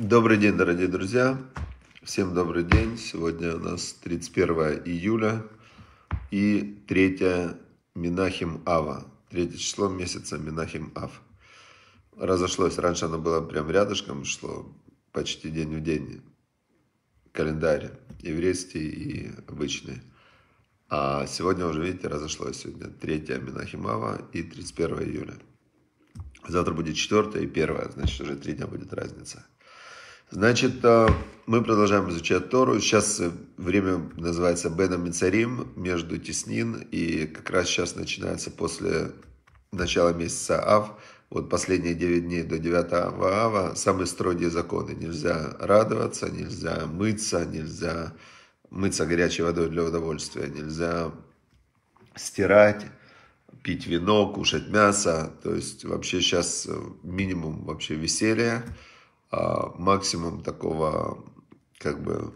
Добрый день, дорогие друзья. Всем добрый день. Сегодня у нас 31 июля и 3 Минахим Ава. Третье число месяца Минахим Ав. Разошлось. Раньше оно было прям рядышком, шло почти день в день. Календарь еврейский и обычный. А сегодня уже, видите, разошлось. Сегодня 3 Минахим Ава и 31 июля. Завтра будет 4 и 1, значит уже 3 дня будет разница. Значит, э, мы продолжаем изучать Тору. Сейчас э, время называется Бена Мицарим, между Теснин. И как раз сейчас начинается после начала месяца Ав. Вот последние 9 дней до 9 Ава самые строгие законы. Нельзя радоваться, нельзя мыться, нельзя мыться горячей водой для удовольствия, нельзя стирать, пить вино, кушать мясо. То есть вообще сейчас э, минимум вообще веселья. А, максимум такого, как бы,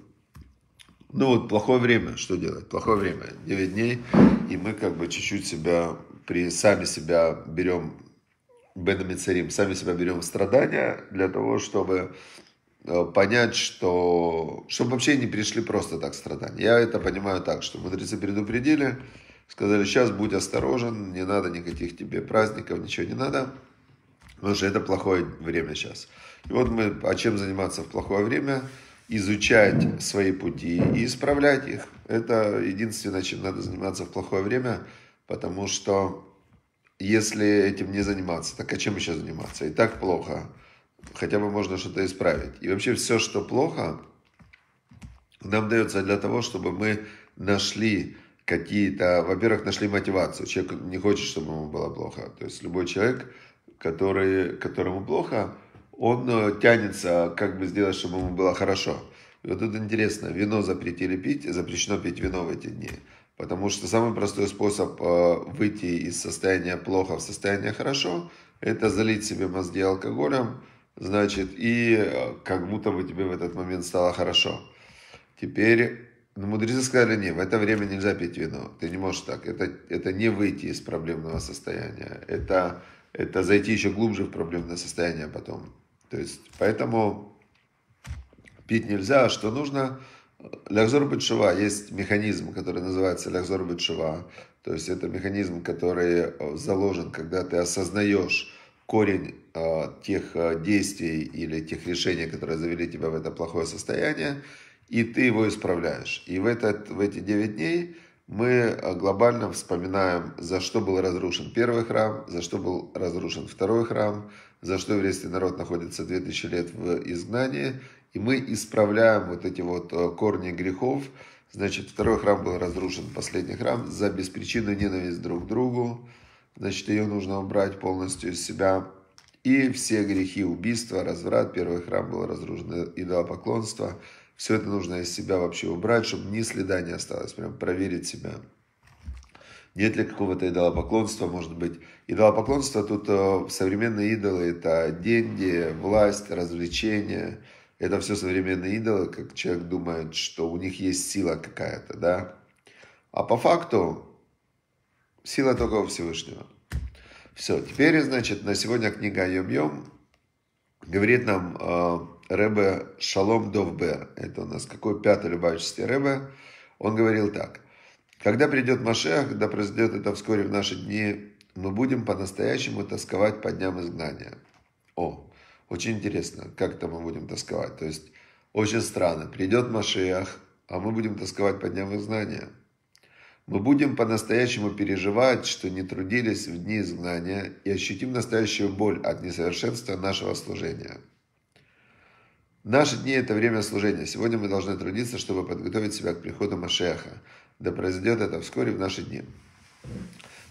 ну вот плохое время, что делать? Плохое время, 9 дней, и мы как бы чуть-чуть себя, при, сами себя берем, бенамицарим, сами себя берем в страдания для того, чтобы э, понять, что... Чтобы вообще не пришли просто так страдания. Я это понимаю так, что мудрецы предупредили, сказали, сейчас будь осторожен, не надо никаких тебе праздников, ничего не надо, потому что это плохое время сейчас. И вот мы, о а чем заниматься в плохое время? Изучать свои пути и исправлять их. Это единственное, чем надо заниматься в плохое время, потому что если этим не заниматься, так а чем еще заниматься? И так плохо. Хотя бы можно что-то исправить. И вообще все, что плохо, нам дается для того, чтобы мы нашли какие-то, во-первых, нашли мотивацию. Человек не хочет, чтобы ему было плохо. То есть любой человек, который, которому плохо, он э, тянется, как бы сделать, чтобы ему было хорошо. И вот тут интересно, вино запретили пить, запрещено пить вино в эти дни. Потому что самый простой способ э, выйти из состояния плохо в состояние хорошо, это залить себе мозги алкоголем, значит, и э, как будто бы тебе в этот момент стало хорошо. Теперь ну, мудрецы сказали, нет, в это время нельзя пить вино. Ты не можешь так. Это, это не выйти из проблемного состояния. Это, это зайти еще глубже в проблемное состояние потом. То есть, поэтому пить нельзя, а что нужно. Лягзор Бетшува, есть механизм, который называется Лягзор Бетшува. То есть это механизм, который э, заложен, когда ты осознаешь корень э, тех э, действий или тех решений, которые завели тебя в это плохое состояние, и ты его исправляешь. И в, этот, в эти 9 дней мы э, глобально вспоминаем, за что был разрушен первый храм, за что был разрушен второй храм, за что еврейский народ находится 2000 лет в изгнании, и мы исправляем вот эти вот э, корни грехов. Значит, второй храм был разрушен, последний храм, за беспричинную ненависть друг к другу. Значит, ее нужно убрать полностью из себя. И все грехи, убийства, разврат, первый храм был разрушен, э, идолопоклонство. Все это нужно из себя вообще убрать, чтобы ни следа не осталось, прям проверить себя нет ли какого-то идолопоклонства, может быть. Идолопоклонство тут э, современные идолы – это деньги, власть, развлечения. Это все современные идолы, как человек думает, что у них есть сила какая-то, да. А по факту сила только у Всевышнего. Все, теперь, значит, на сегодня книга Йом-Йом говорит нам э, Ребе Шалом Довбе. Это у нас какой пятый любавический Ребе. Он говорил так – когда придет Машех, да произойдет это вскоре в наши дни, мы будем по-настоящему тосковать по дням изгнания. О, очень интересно, как это мы будем тосковать. То есть, очень странно, придет Машех, а мы будем тосковать по дням изгнания. Мы будем по-настоящему переживать, что не трудились в дни изгнания и ощутим настоящую боль от несовершенства нашего служения. Наши дни – это время служения. Сегодня мы должны трудиться, чтобы подготовить себя к приходу Машеха – да произойдет это вскоре в наши дни.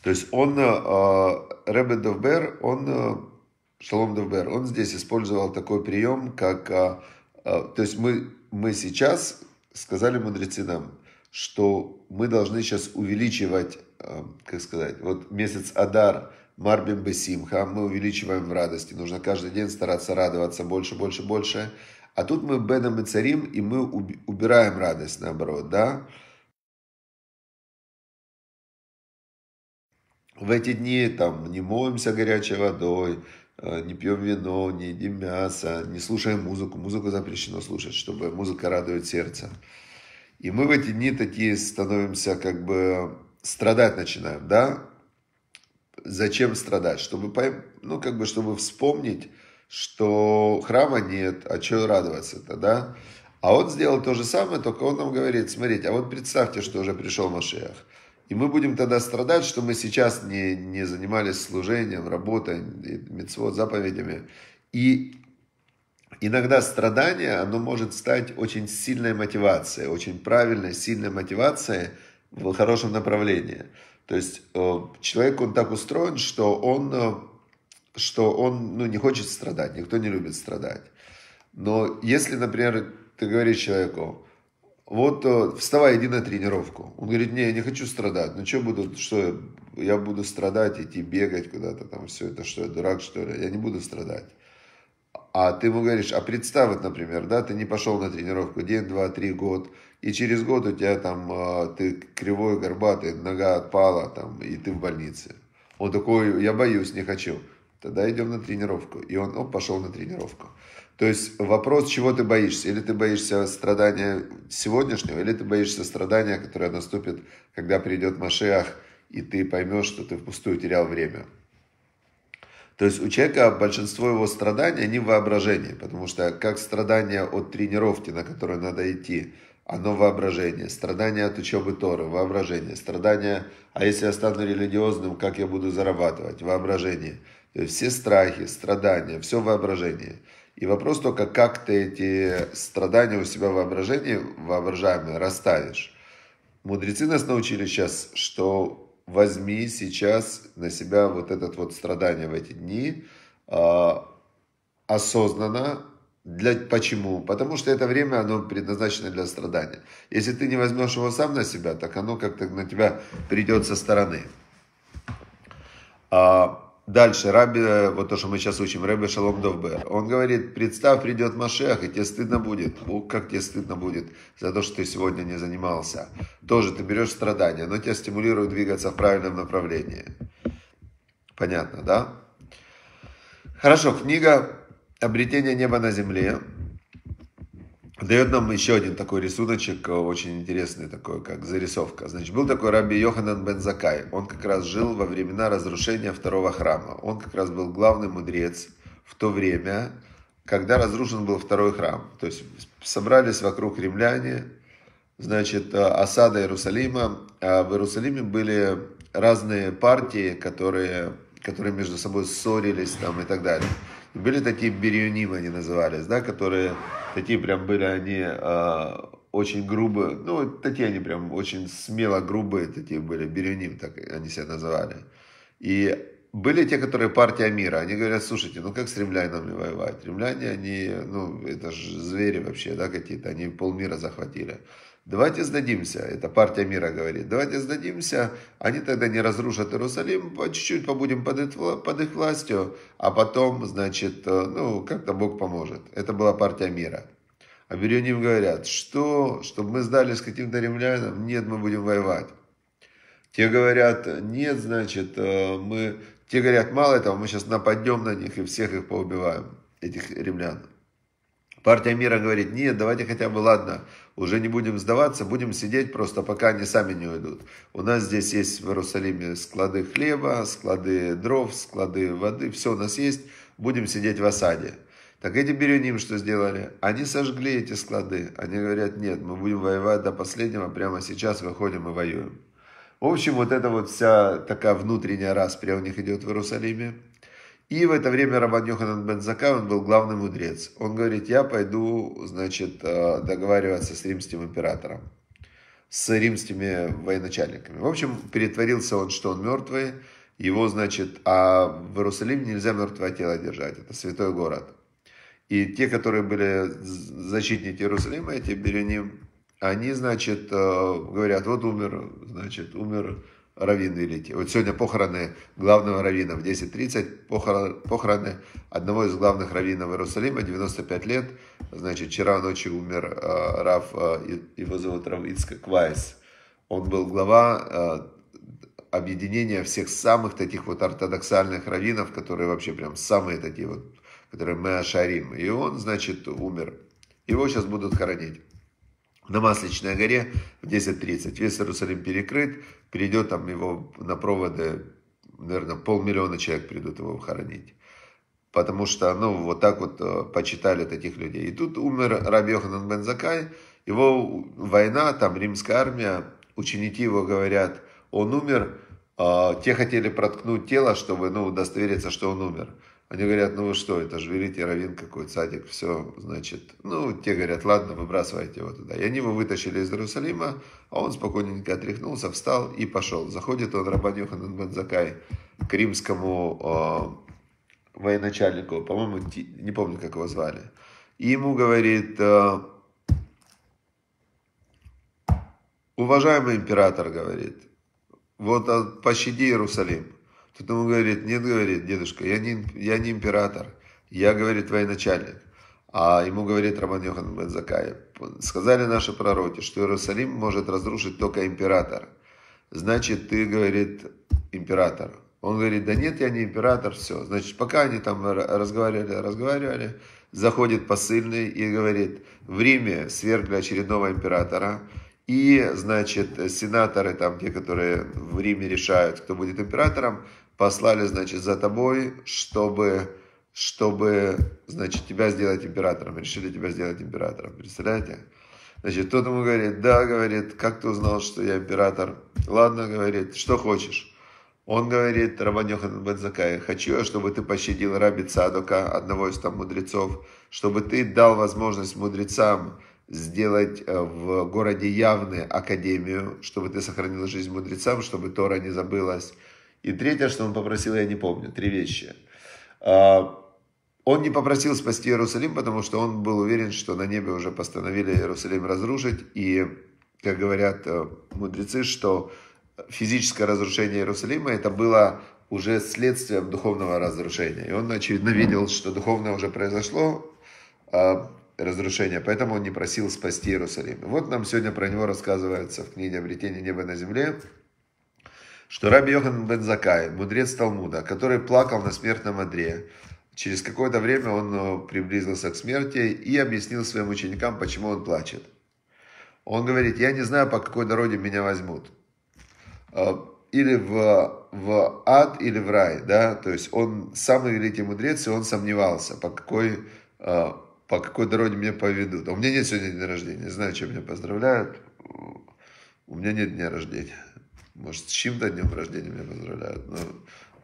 То есть он, э, э, Ребе Довбер, он, э, Шалом Довбер, он здесь использовал такой прием, как, то есть мы, мы сейчас сказали мудрецы нам, что мы должны сейчас увеличивать, как сказать, вот месяц Адар, Марбим Бесимха, мы увеличиваем радости, нужно каждый день стараться радоваться больше, больше, больше, а тут мы Беном и Царим, и мы убираем радость, наоборот, да, в эти дни там не моемся горячей водой, э, не пьем вино, не едим мясо, не слушаем музыку. Музыку запрещено слушать, чтобы музыка радует сердце. И мы в эти дни такие становимся, как бы страдать начинаем, да? Зачем страдать? Чтобы, пойм... ну, как бы, чтобы вспомнить, что храма нет, а чего радоваться-то, да? А он сделал то же самое, только он нам говорит, смотрите, а вот представьте, что уже пришел Машиах. И мы будем тогда страдать, что мы сейчас не, не занимались служением, работой, митцвот, заповедями. И иногда страдание, оно может стать очень сильной мотивацией, очень правильной, сильной мотивацией в хорошем направлении. То есть э, человек, он так устроен, что он, э, что он ну, не хочет страдать, никто не любит страдать. Но если, например, ты говоришь человеку, вот э, вставай, иди на тренировку. Он говорит, не, я не хочу страдать. Ну что буду, что я, я буду страдать, идти бегать куда-то там, все это, что я дурак, что ли? Я не буду страдать. А ты ему говоришь, а представь, вот, например, да, ты не пошел на тренировку день, два, три, год, и через год у тебя там, э, ты кривой, горбатый, нога отпала, там, и ты в больнице. Он такой, я боюсь, не хочу. Тогда идем на тренировку. И он, оп, пошел на тренировку. То есть вопрос, чего ты боишься? Или ты боишься страдания сегодняшнего, или ты боишься страдания, которое наступит, когда придет Машиах, и ты поймешь, что ты впустую терял время. То есть у человека большинство его страданий, они в воображении, потому что как страдания от тренировки, на которую надо идти, оно воображение, страдания от учебы Торы, воображение, страдания, а если я стану религиозным, как я буду зарабатывать, воображение. То есть все страхи, страдания, все воображение – и вопрос только, как ты эти страдания у себя в воображении, воображаемые, расставишь. Мудрецы нас научили сейчас, что возьми сейчас на себя вот это вот страдание в эти дни э, осознанно. Для, почему? Потому что это время, оно предназначено для страдания. Если ты не возьмешь его сам на себя, так оно как-то на тебя придет со стороны. А, Дальше, Раби, э, вот то, что мы сейчас учим, Раби Шалом Довбер. он говорит, представь, придет Машех, и тебе стыдно будет. О, как тебе стыдно будет за то, что ты сегодня не занимался. Тоже ты берешь страдания, но тебя стимулирует двигаться в правильном направлении. Понятно, да? Хорошо, книга «Обретение неба на земле» дает нам еще один такой рисуночек, э, очень интересный такой, как зарисовка. Значит, был такой Раби Йоханан бен Закай. Он как раз жил во времена разрушения второго храма. Он как раз был главный мудрец в то время, когда разрушен был второй храм. То есть собрались вокруг римляне, значит, э, осада Иерусалима. А в Иерусалиме были разные партии, которые, которые между собой ссорились там и так далее. Были такие бирюнимы они назывались, да, которые Такие прям были они э, очень грубые, ну, такие они прям очень смело грубые такие были, Береним, так они себя называли. И были те, которые партия мира, они говорят, слушайте, ну как с римлянами воевать? Римляне, они, ну, это же звери вообще, да, какие-то, они полмира захватили. Давайте сдадимся, это партия мира говорит, давайте сдадимся, они тогда не разрушат Иерусалим, по чуть-чуть побудем под их, под их властью, а потом, значит, э, ну, как-то Бог поможет. Это была партия мира. А Бирюним говорят, что, чтобы мы сдались каким-то римлянам, нет, мы будем воевать. Те говорят, нет, значит, э, мы... Те говорят, мало этого, мы сейчас нападем на них и всех их поубиваем, этих римлян. Партия мира говорит, нет, давайте хотя бы, ладно, уже не будем сдаваться, будем сидеть просто, пока они сами не уйдут. У нас здесь есть в Иерусалиме склады хлеба, склады дров, склады воды, все у нас есть, будем сидеть в осаде. Так эти Бирюним что сделали? Они сожгли эти склады. Они говорят, нет, мы будем воевать до последнего, прямо сейчас выходим и воюем. В общем, вот это вот вся такая внутренняя распря у них идет в Иерусалиме. И в это время Рабан Йоханан Бен Закай, он был главный мудрец. Он говорит, я пойду, значит, э, договариваться с римским императором, с римскими военачальниками. В общем, перетворился он, что он мертвый. Его, значит, а в Иерусалиме нельзя мертвое тело держать. Это святой город. И те, которые были защитники Иерусалима, эти Береним, они, значит, э, говорят, вот умер, значит, умер раввин великий. Вот сегодня похороны главного раввина в 10.30, похорон, похороны одного из главных раввинов Иерусалима, 95 лет. Значит, вчера ночью умер э, Рав, э, его зовут Рав Ицкак Вайс. Он был глава э, объединения всех самых таких вот ортодоксальных раввинов, которые вообще прям самые такие вот, которые мы ашарим. И он, значит, умер. Его сейчас будут хоронить на Масличной горе в 10.30. Весь Иерусалим перекрыт, придет там его на проводы, наверное, полмиллиона человек придут его хоронить. Потому что, ну, вот так вот э, почитали таких людей. И тут умер Раби Йоханан Бен Закай, его война, там римская армия, ученики его говорят, он умер, а, те хотели проткнуть тело, чтобы, ну, удостовериться, что он умер. Они говорят, ну вы что, это же великий равин какой, садик, все, значит. Ну, те говорят, ладно, выбрасывайте его туда. И они его вытащили из Иерусалима, а он спокойненько отряхнулся, встал и пошел. Заходит он, Рабан Йоханан Бензакай, к римскому э, военачальнику, по-моему, не помню, как его звали. И ему говорит, э, уважаемый император, говорит, вот а, пощади Иерусалим. Потом он говорит, нет, говорит, дедушка, я не, я не император, я, говорит, военачальник. А ему говорит Роман Йохан бен Закай, сказали наши пророки, что Иерусалим может разрушить только император. Значит, ты, говорит, император. Он говорит, да нет, я не император, все. Значит, пока они там разговаривали, разговаривали, заходит посыльный и говорит, в Риме свергли очередного императора, и, значит, сенаторы там, те, которые в Риме решают, кто будет императором, послали, значит, за тобой, чтобы, чтобы, значит, тебя сделать императором. Решили тебя сделать императором. Представляете? Значит, тот ему говорит, да, говорит, как ты узнал, что я император? Ладно, говорит, что хочешь. Он говорит, Рабанехан Бензакай, хочу я, чтобы ты пощадил раби Цадука, одного из там мудрецов, чтобы ты дал возможность мудрецам сделать э, в городе явную академию, чтобы ты сохранил жизнь мудрецам, чтобы Тора не забылась. И третье, что он попросил, я не помню, три вещи. А, он не попросил спасти Иерусалим, потому что он был уверен, что на небе уже постановили Иерусалим разрушить. И, как говорят э, мудрецы, что физическое разрушение Иерусалима это было уже следствием духовного разрушения. И он, очевидно, видел, что духовное уже произошло, а, разрушения, поэтому он не просил спасти Иерусалим. Вот нам сегодня про него рассказывается в книге «Обретение неба на земле», что Раби Йохан бен Закай, мудрец Талмуда, который плакал на смертном одре, через какое-то время он э, приблизился к смерти и объяснил своим ученикам, почему он плачет. Он говорит, я не знаю, по какой дороге меня возьмут. Э, или в, в ад, или в рай, да, то есть он самый великий мудрец, и он сомневался, по какой э, по какой дороге меня поведут. А у меня нет сегодня дня рождения. Не знаю, чем меня поздравляют. У меня нет дня рождения. Может, с чем-то днем рождения меня поздравляют, но,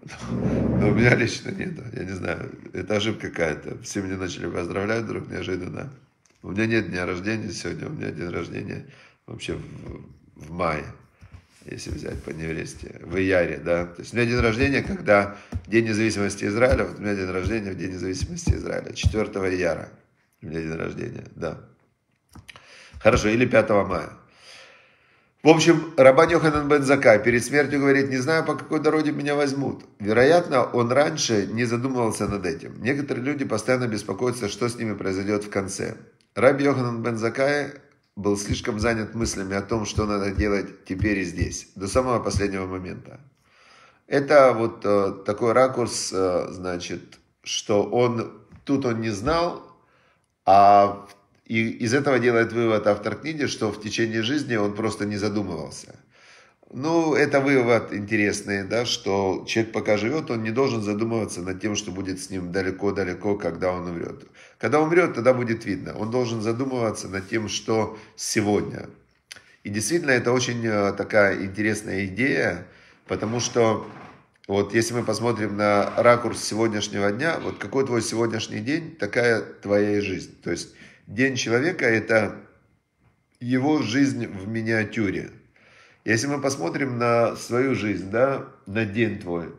но, но у меня лично нет. Я не знаю, это ошибка какая-то. Все мне начали поздравлять вдруг неожиданно. У меня нет дня рождения сегодня, у меня день рождения вообще в, в мае, если взять по невесте, в Ияре, да. То есть у меня день рождения, когда День независимости Израиля, вот у меня день рождения в День независимости Израиля, 4 Ияра. У меня день рождения, да. Хорошо, или 5 мая. В общем, Рабан Йоханан бен перед смертью говорит, не знаю, по какой дороге меня возьмут. Вероятно, он раньше не задумывался над этим. Некоторые люди постоянно беспокоятся, что с ними произойдет в конце. Раби Йоханан бен был слишком занят мыслями о том, что надо делать теперь и здесь, до самого последнего момента. Это вот э, такой ракурс, э, значит, что он тут он не знал, а и из этого делает вывод автор книги, что в течение жизни он просто не задумывался. Ну, это вывод интересный, да, что человек пока живет, он не должен задумываться над тем, что будет с ним далеко-далеко, когда он умрет. Когда умрет, тогда будет видно. Он должен задумываться над тем, что сегодня. И действительно, это очень э, такая интересная идея, потому что вот если мы посмотрим на ракурс сегодняшнего дня, вот какой твой сегодняшний день, такая твоя и жизнь. То есть день человека – это его жизнь в миниатюре. Если мы посмотрим на свою жизнь, да, на день твой,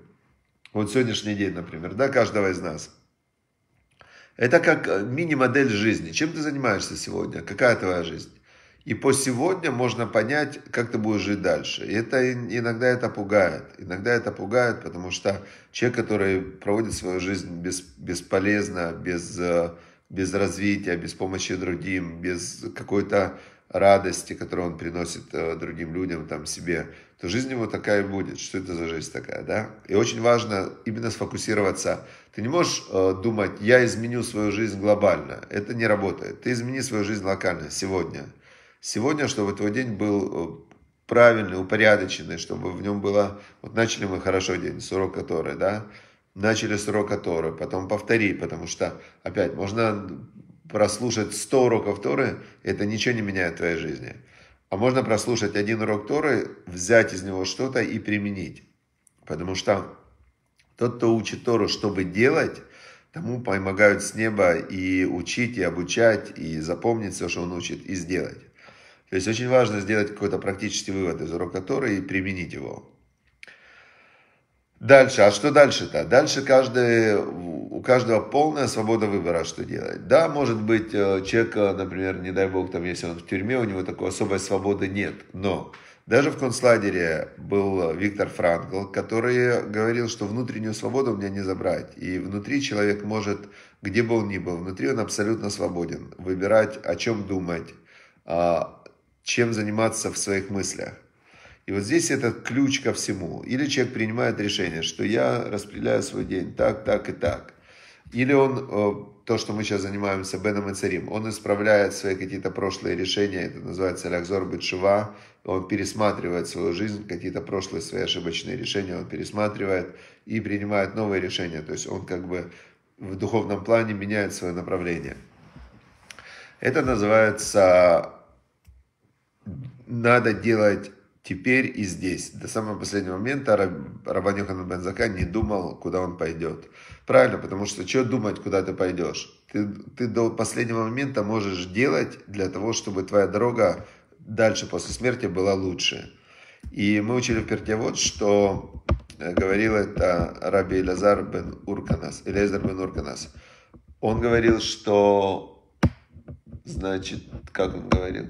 вот сегодняшний день, например, да, каждого из нас, это как мини-модель жизни. Чем ты занимаешься сегодня? Какая твоя жизнь? И по сегодня можно понять, как ты будешь жить дальше. И это иногда это пугает. Иногда это пугает, потому что человек, который проводит свою жизнь без, бесполезно, без, э, без развития, без помощи другим, без какой-то радости, которую он приносит э, другим людям, там, себе, то жизнь его такая и будет. Что это за жизнь такая, да? И очень важно именно сфокусироваться. Ты не можешь э, думать, я изменю свою жизнь глобально. Это не работает. Ты измени свою жизнь локально, сегодня сегодня, чтобы твой день был э, правильный, упорядоченный, чтобы в нем было... Вот начали мы хорошо день с урока Торы, да? Начали с урока Торы, потом повтори, потому что, опять, можно прослушать 100 уроков Торы, это ничего не меняет в твоей жизни. А можно прослушать один урок Торы, взять из него что-то и применить. Потому что тот, кто учит Тору, чтобы делать, тому помогают с неба и учить, и обучать, и запомнить все, что он учит, и сделать. То есть очень важно сделать какой-то практический вывод из урока Торы и применить его. Дальше, а что дальше-то? Дальше каждый, у каждого полная свобода выбора, что делать. Да, может быть, э, человек, например, не дай бог, там, если он в тюрьме, у него такой особой свободы нет. Но даже в концлагере был Виктор Франкл, который говорил, что внутреннюю свободу у меня не забрать. И внутри человек может, где бы он ни был, внутри он абсолютно свободен. Выбирать, о чем думать, а чем заниматься в своих мыслях. И вот здесь это ключ ко всему. Или человек принимает решение, что я распределяю свой день так, так и так. Или он, э, то, что мы сейчас занимаемся Беном и Царим, он исправляет свои какие-то прошлые решения, это называется Лякзор Бетшива, он пересматривает свою жизнь, какие-то прошлые свои ошибочные решения он пересматривает и принимает новые решения. То есть он как бы в духовном плане меняет свое направление. Это называется надо делать теперь и здесь. До самого последнего момента Рабан Йохан Бензака не думал, куда он пойдет. Правильно, потому что что думать, куда ты пойдешь? Ты, ты до последнего момента можешь делать для того, чтобы твоя дорога дальше после смерти была лучше. И мы учили в Перте вот, что э, говорил это Раби лазар бен Урканас, Элязар бен Урканас. Он говорил, что, значит, как он говорил,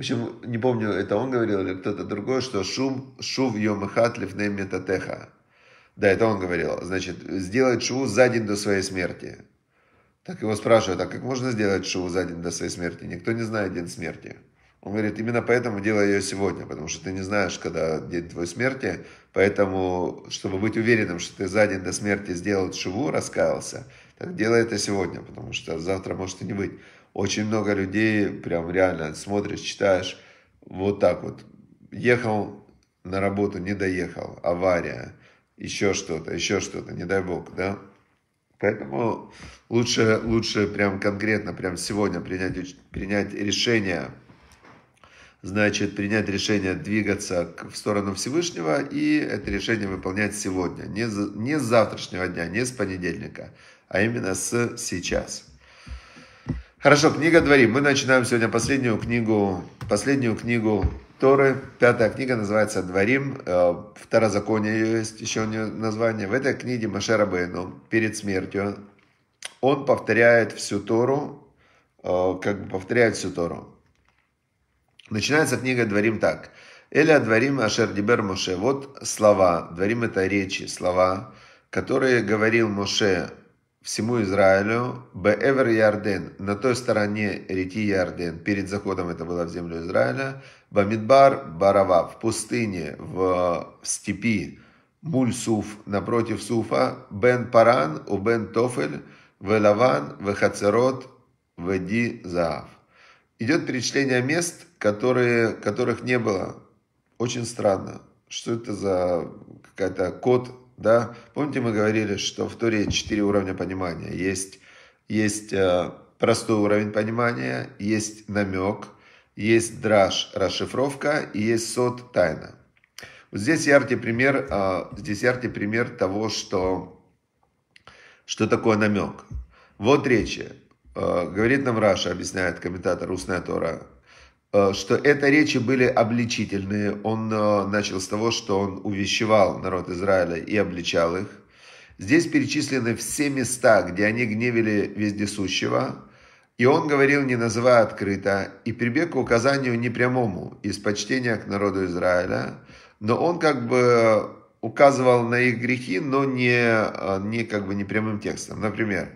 в общем, не помню, это он говорил или кто-то другой, что шум, шув йомахат лифней метатеха. Да, это он говорил. Значит, сделать шуву за день до своей смерти. Так его спрашивают, а как можно сделать шуву за день до своей смерти? Никто не знает день смерти. Он говорит, именно поэтому делай ее сегодня, потому что ты не знаешь, когда день твоей смерти, поэтому, чтобы быть уверенным, что ты за день до смерти сделал шуву, раскаялся, так делай это сегодня, потому что завтра может и не быть очень много людей, прям реально смотришь, читаешь, вот так вот. Ехал на работу, не доехал, авария, еще что-то, еще что-то, не дай бог, да? Поэтому лучше, лучше прям конкретно, прям сегодня принять, принять решение, значит, принять решение двигаться в сторону Всевышнего и это решение выполнять сегодня, не, не с завтрашнего дня, не с понедельника, а именно с сейчас. Хорошо, книга Дворим. Мы начинаем сегодня последнюю книгу, последнюю книгу Торы. Пятая книга называется Дворим. Э, второзаконие есть еще у название. В этой книге Машера Бейну перед смертью он повторяет всю Тору, э, как бы повторяет всю Тору. Начинается книга Дворим так. Эля Дворим Ашер Дибер Моше. Вот слова. Дворим это речи, слова, которые говорил Моше всему Израилю, Беэвер Ярден, на той стороне реки Ярден, перед заходом это было в землю Израиля, Бамидбар Барава, в пустыне, в степи, Мульсуф, напротив Суфа, Бен Паран, у Бен Тофель, Велаван, Вехацерот, Веди Заав. Идет перечисление мест, которые, которых не было. Очень странно. Что это за какая-то код да? Помните, мы говорили, что в Туре четыре уровня понимания. Есть, есть э, простой уровень понимания, есть намек, есть драж, расшифровка и есть сот, тайна. Вот здесь яркий пример, э, здесь яркий пример того, что, что такое намек. Вот речи. Э, говорит нам Раша, объясняет комментатор Устная Тора, Э, что это речи были обличительные. Он э, начал с того, что он увещевал народ Израиля и обличал их. Здесь перечислены все места, где они гневили вездесущего, и он говорил, не называя открыто, и прибег к указанию непрямому из почтения к народу Израиля, но он как бы указывал на их грехи, но не, э, не как бы непрямым текстом. Например,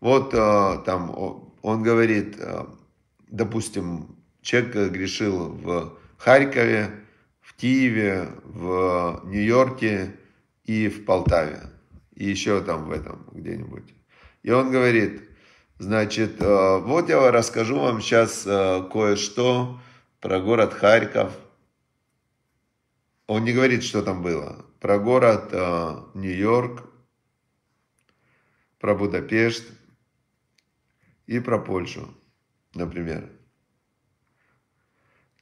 вот там он говорит, допустим, человек э, грешил в Харькове, в Киеве, в Нью-Йорке и в Полтаве. И еще там в этом где-нибудь. И он говорит, значит, э, вот я расскажу вам сейчас э, кое-что про город Харьков. Он не говорит, что там было. Про город Нью-Йорк, про Будапешт и про Польшу, например.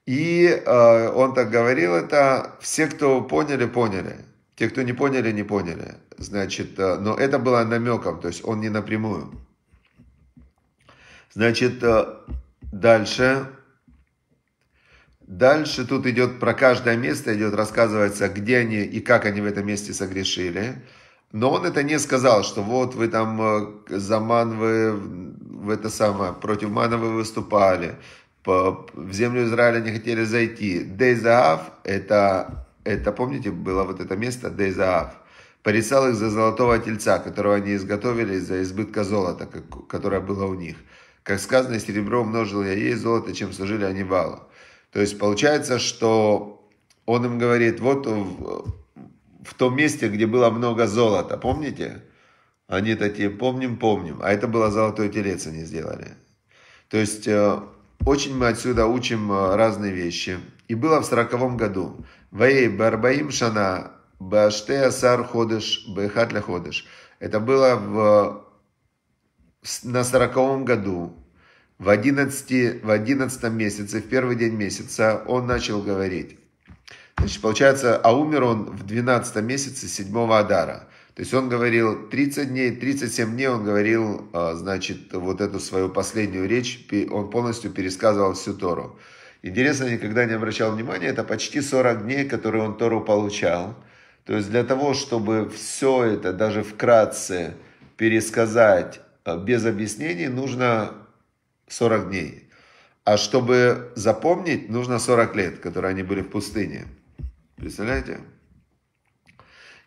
И э, он так говорил это, все, кто поняли, поняли. Те, кто не поняли, не поняли. Значит, э, но это было намеком, то есть он не напрямую. Значит, э, дальше. Дальше тут идет про каждое место, идет рассказывается, где они и как они в этом месте согрешили. Но он это не сказал, что вот вы там э, за ман вы в это самое, против мана вы выступали, в землю Израиля не хотели зайти. Дейзаав, это, это, помните, было вот это место Дейзаав. Порисал их за золотого тельца, которого они изготовили из-за избытка золота, как, которое было у них. Как сказано, серебро умножил я ей золото, чем служили они вала. То есть получается, что он им говорит, вот в, в том месте, где было много золота, помните? Они такие, помним, помним. А это было золотой телец они сделали. То есть э, очень мы отсюда учим э, разные вещи. И было в сороковом году. Ваей барбаим шана баште асар ходыш бехатля ходыш. Это было в, на сороковом году. В, 11, в 11 месяце, в первый день месяца, он начал говорить. Значит, получается, а умер он в двенадцатом месяце седьмого Адара. То есть он говорил 30 дней, 37 дней он говорил, а, значит, вот эту свою последнюю речь, он полностью пересказывал всю Тору. Интересно, никогда не обращал внимания, это почти 40 дней, которые он Тору получал. То есть для того, чтобы все это даже вкратце пересказать а, без объяснений, нужно 40 дней. А чтобы запомнить, нужно 40 лет, которые они были в пустыне. Представляете?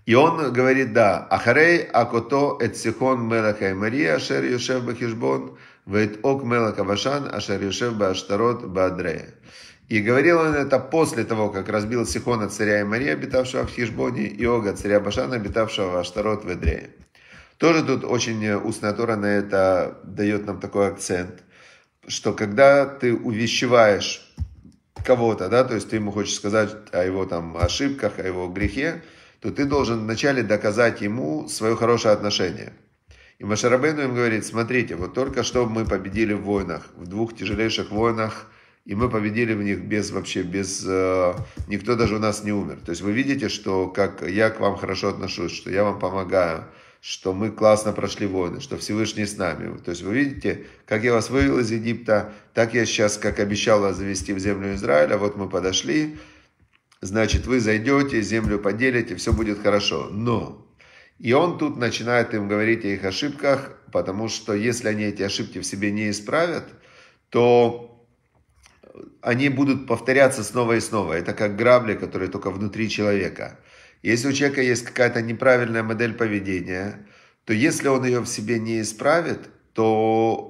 И он говорит, да, Ахарей Акото Эцсихон Мелаха и Мария, Ашер Юшев Бахишбон, Вейт Ок Мелаха Вашан, Ашер Юшев Баштарот Бадрея. И говорил он это после того, как разбил Сихона царя и Марии, обитавшего в Хишбоне, и Ога царя Башана, обитавшего в Аштарот в Ведрея. Тоже тут очень устная Тора на это дает нам такой акцент, что когда ты увещеваешь кого-то, да, то есть ты ему хочешь сказать о его там ошибках, о его грехе, то ты должен вначале доказать ему свое хорошее отношение. И Машарабейну им говорит, смотрите, вот только что мы победили в войнах, в двух тяжелейших войнах, и мы победили в них без вообще, без... Э, никто даже у нас не умер. То есть вы видите, что как я к вам хорошо отношусь, что я вам помогаю, что мы классно прошли войны, что Всевышний с нами. То есть вы видите, как я вас вывел из Египта, так я сейчас, как обещал вас завести в землю Израиля, вот мы подошли, значит, вы зайдете, землю поделите, все будет хорошо. Но, и он тут начинает им говорить о их ошибках, потому что если они эти ошибки в себе не исправят, то они будут повторяться снова и снова. Это как грабли, которые только внутри человека. Если у человека есть какая-то неправильная модель поведения, то если он ее в себе не исправит, то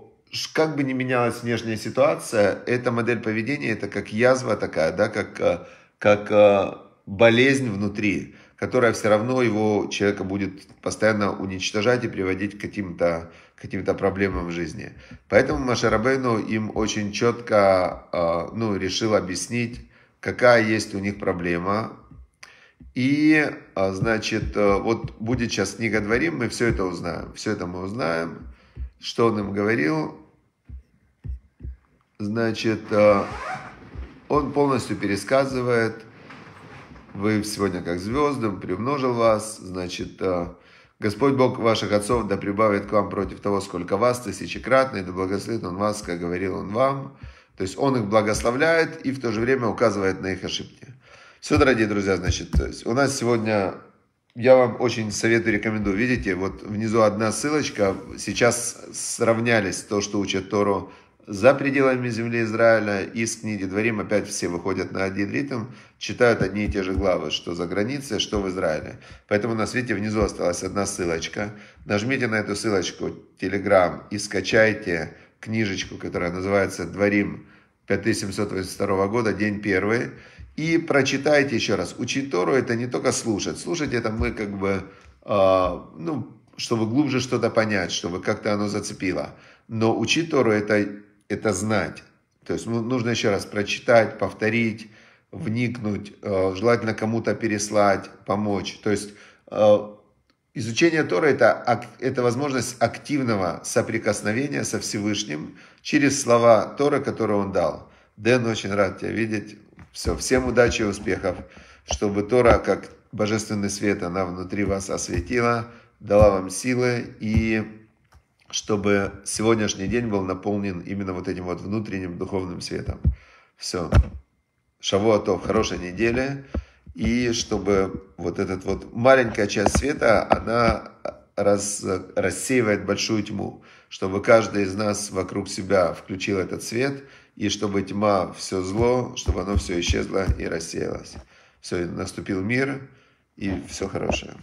как бы ни менялась внешняя ситуация, эта модель поведения, это как язва такая, да, как э, как э, болезнь внутри, которая все равно его человека будет постоянно уничтожать и приводить к каким-то каким проблемам в жизни. Поэтому Машарабейну им очень четко э, ну, решил объяснить, какая есть у них проблема. И, э, значит, вот будет сейчас книга Дворим, мы все это узнаем. Все это мы узнаем, что он им говорил. Значит, он полностью пересказывает, вы сегодня как звездам приумножил вас, значит, э, Господь Бог ваших отцов да прибавит к вам против того, сколько вас, тысячекратно, и да благословит Он вас, как говорил Он вам. То есть Он их благословляет и в то же время указывает на их ошибки. Все, дорогие друзья, значит, у нас сегодня, я вам очень советую, рекомендую, видите, вот внизу одна ссылочка, сейчас сравнялись то, что учат Тору за пределами земли Израиля из книги Дворим опять все выходят на один ритм, читают одни и те же главы, что за границей, что в Израиле. Поэтому на свете внизу осталась одна ссылочка. Нажмите на эту ссылочку Telegram и скачайте книжечку, которая называется «Дворим 5782 года, день первый». И прочитайте еще раз. Учить Тору это не только слушать. Слушать это мы как бы, э, ну, чтобы глубже что-то понять, чтобы как-то оно зацепило. Но учить Тору это это знать. То есть ну, нужно еще раз прочитать, повторить, вникнуть, э, желательно кому-то переслать, помочь. То есть э, изучение Тора это, это возможность активного соприкосновения со Всевышним через слова Тора, которые Он дал. Дэн, очень рад тебя видеть. Все, всем удачи и успехов, чтобы Тора, как божественный свет, она внутри вас осветила, дала вам силы и чтобы сегодняшний день был наполнен именно вот этим вот внутренним духовным светом. Все. Шавуатов, хорошей недели. И чтобы вот эта вот маленькая часть света, она э, раз, рассеивает большую тьму. Чтобы каждый из нас вокруг себя включил этот свет, и чтобы тьма, все зло, чтобы оно все исчезло и рассеялось. Все, наступил мир, и все хорошее.